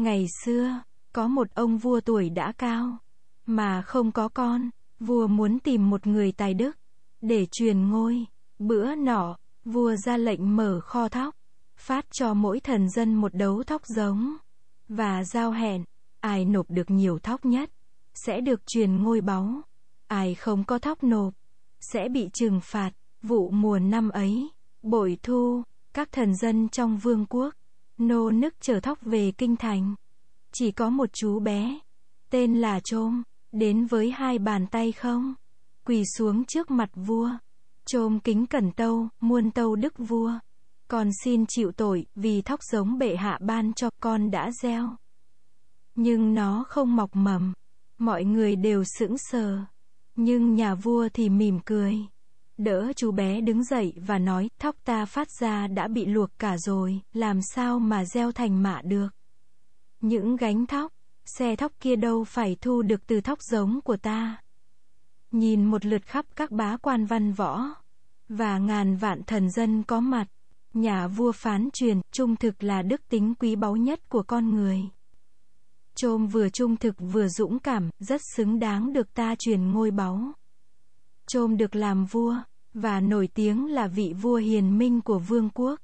Ngày xưa, có một ông vua tuổi đã cao, mà không có con, vua muốn tìm một người tài đức, để truyền ngôi. Bữa nọ, vua ra lệnh mở kho thóc, phát cho mỗi thần dân một đấu thóc giống, và giao hẹn, ai nộp được nhiều thóc nhất, sẽ được truyền ngôi báu, ai không có thóc nộp, sẽ bị trừng phạt. Vụ mùa năm ấy, bội thu, các thần dân trong vương quốc nô nức chở thóc về kinh thành. Chỉ có một chú bé, tên là Trôm, đến với hai bàn tay không, quỳ xuống trước mặt vua. Trôm kính cẩn tâu, muôn tâu đức vua. Con xin chịu tội, vì thóc giống bệ hạ ban cho con đã gieo. Nhưng nó không mọc mầm, mọi người đều sững sờ. Nhưng nhà vua thì mỉm cười đỡ chú bé đứng dậy và nói, thóc ta phát ra đã bị luộc cả rồi, làm sao mà gieo thành mạ được. Những gánh thóc, xe thóc kia đâu phải thu được từ thóc giống của ta. Nhìn một lượt khắp các bá quan văn võ, và ngàn vạn thần dân có mặt, nhà vua phán truyền, trung thực là đức tính quý báu nhất của con người. Trôm vừa trung thực vừa dũng cảm, rất xứng đáng được ta truyền ngôi báu. Trôm được làm vua, và nổi tiếng là vị vua hiền minh của vương quốc.